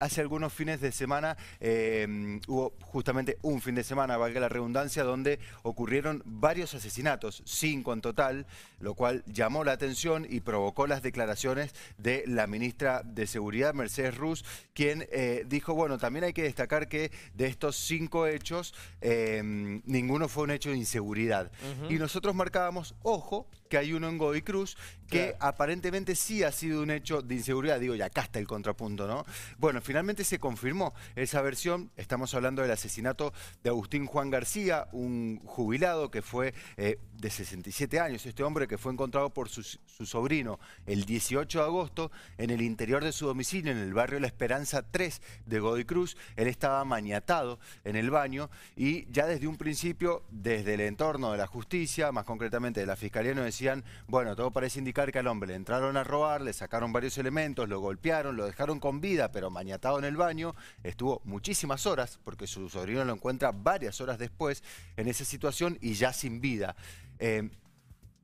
Hace algunos fines de semana em, hubo justamente un fin de semana, valga la redundancia, donde ocurrieron varios asesinatos, cinco en total, lo cual llamó la atención y provocó las declaraciones de la ministra de Seguridad, Mercedes Ruz, quien eh, dijo, bueno, también hay que destacar que de estos cinco hechos, em, ninguno fue un hecho de inseguridad. Y nosotros marcábamos, ojo, que hay uno en Godoy Cruz que aparentemente sí ha sido un hecho de inseguridad. Digo, ya acá está el contrapunto, ¿no? Bueno, finalmente se confirmó esa versión. Estamos hablando del asesinato de Agustín Juan García, un jubilado que fue eh, de 67 años, este hombre que fue encontrado por su, sobrino el 18 de agosto en el interior de su domicilio, en el barrio La Esperanza 3 de Godoy Cruz. Él estaba maniatado en el baño y ya desde un principio, desde el entorno de la justicia, más concretamente de la Fiscalía, nos decían, bueno, todo parece indicar que al hombre le entraron a robar, le sacaron varios elementos, lo golpearon, lo dejaron con vida, pero maniatado en el baño, estuvo muchísimas horas, porque su sobrino lo encuentra varias horas después, en esa situación y ya sin vida. Eh,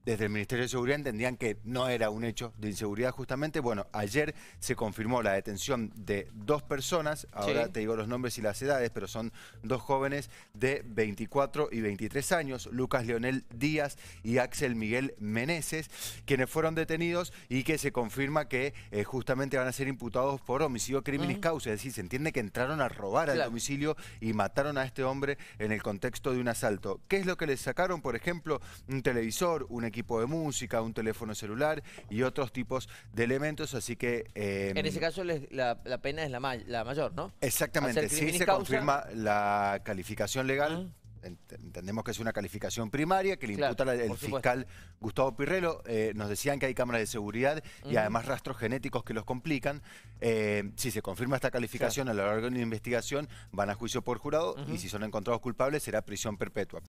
desde el Ministerio de Seguridad entendían que no era un hecho de inseguridad justamente. Bueno, ayer se confirmó la detención de dos personas, ahora te digo los nombres y las edades, pero son dos jóvenes de 24 y 23 años, Lucas Leonel Díaz y Axel Miguel Meneses, quienes fueron detenidos y que se confirma que eh, justamente van a ser imputados por homicidio criminis mm. causa, es decir, se entiende que entraron a robar al domicilio y mataron a este hombre en el contexto de un asalto. ¿Qué es lo que les sacaron? Por ejemplo, un televisor, un equipo equipo de música, un teléfono celular y otros tipos de elementos, así que... Em, en ese caso la, pena es la, la mayor, ¿no? Exactamente, si se confirma la calificación legal. Ah. entendemos que es una calificación primaria que le imputa el fiscal Gustavo Pirrello. Eh, nos decían que hay cámaras de seguridad y además rastros genéticos que los complican. Eh, si se confirma esta calificación a lo largo de una investigación, van a juicio por jurado y si son encontrados culpables será prisión perpetua.